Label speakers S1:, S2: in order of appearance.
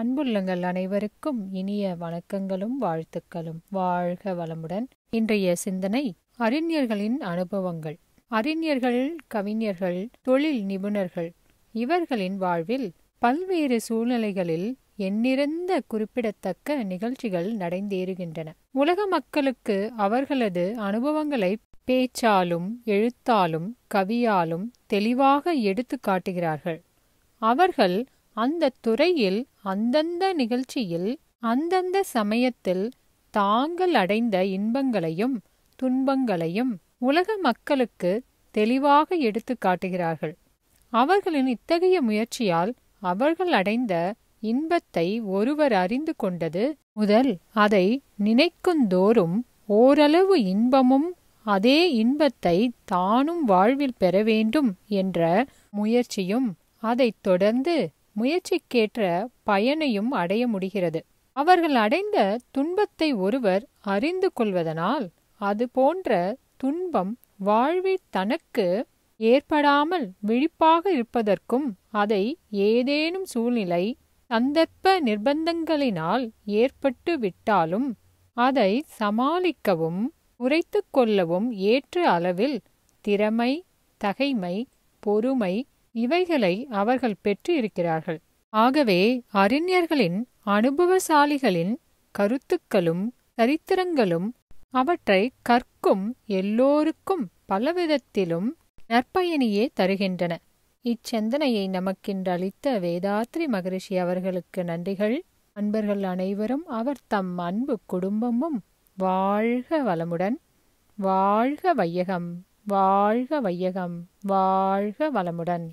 S1: அன்புள்ளங்கள் அனைவருக்கும் இனிய வணக்கங்களும் வாழ்த்துக்களும் வாழ்க வளமுடன் இன்றைய சிந்தனை அறிஞர்களின் அனுபவங்கள் அறிஞர்கள் கவிஞர்கள் தொழில் நிபுணர்கள் இவர்களின் வாழ்வில் பல்வேறு சூழ்நிலைகளில் எண்ணிறந்த குறிப்பிடத்தக்க நிகழ்ச்சிகள் நடைந்தேறுகின்றன உலக மக்களுக்கு அவர்களது அனுபவங்களை பேச்சாலும் எழுத்தாலும் கவியாலும் தெளிவாக எடுத்து காட்டுகிறார்கள் அவர்கள் அந்த துறையில் அந்தந்த நிகழ்ச்சியில் அந்தந்த சமயத்தில் தாங்கள் அடைந்த இன்பங்களையும் துன்பங்களையும் உலக மக்களுக்கு தெளிவாக எடுத்து காட்டுகிறார்கள் அவர்களின் இத்தகைய முயற்சியால் அவர்கள் அடைந்த இன்பத்தை ஒருவர் அறிந்து கொண்டது முதல் அதை நினைக்குந்தோறும் ஓரளவு இன்பமும் அதே இன்பத்தை தானும் வாழ்வில் பெற வேண்டும் என்ற முயற்சியும் அதைத் தொடர்ந்து முயற்சிக்கேற்ற பயனையும் அடைய முடிகிறது அவர்கள் அடைந்த துன்பத்தை ஒருவர் அறிந்து கொள்வதனால் அது போன்ற துன்பம் வாழ்வில் தனக்கு ஏற்படாமல் விழிப்பாக இருப்பதற்கும் அதை ஏதேனும் சூழ்நிலை சந்தர்ப்ப நிர்பந்தங்களினால் ஏற்பட்டு விட்டாலும் அதை சமாளிக்கவும் குறைத்து கொள்ளவும் ஏற்ற அளவில் திறமை தகைமை பொறுமை இவைகளை அவர்கள் பெற்று இருக்கிறார்கள் ஆகவே அறிஞர்களின் அனுபவசாலிகளின் கருத்துக்களும் சரித்திரங்களும் அவற்றை கற்கும் எல்லோருக்கும் பலவிதத்திலும் நற்பயணியே தருகின்றன இச்சந்தனையை நமக்கின்றளித்த வேதாத்ரி மகரிஷி அவர்களுக்கு நன்றிகள் அன்பர்கள் அனைவரும் அவர் தம் அன்பு குடும்பமும் வாழ்க வளமுடன் வாழ்க வையகம் வாழ்க வையகம் வாழ்க வளமுடன்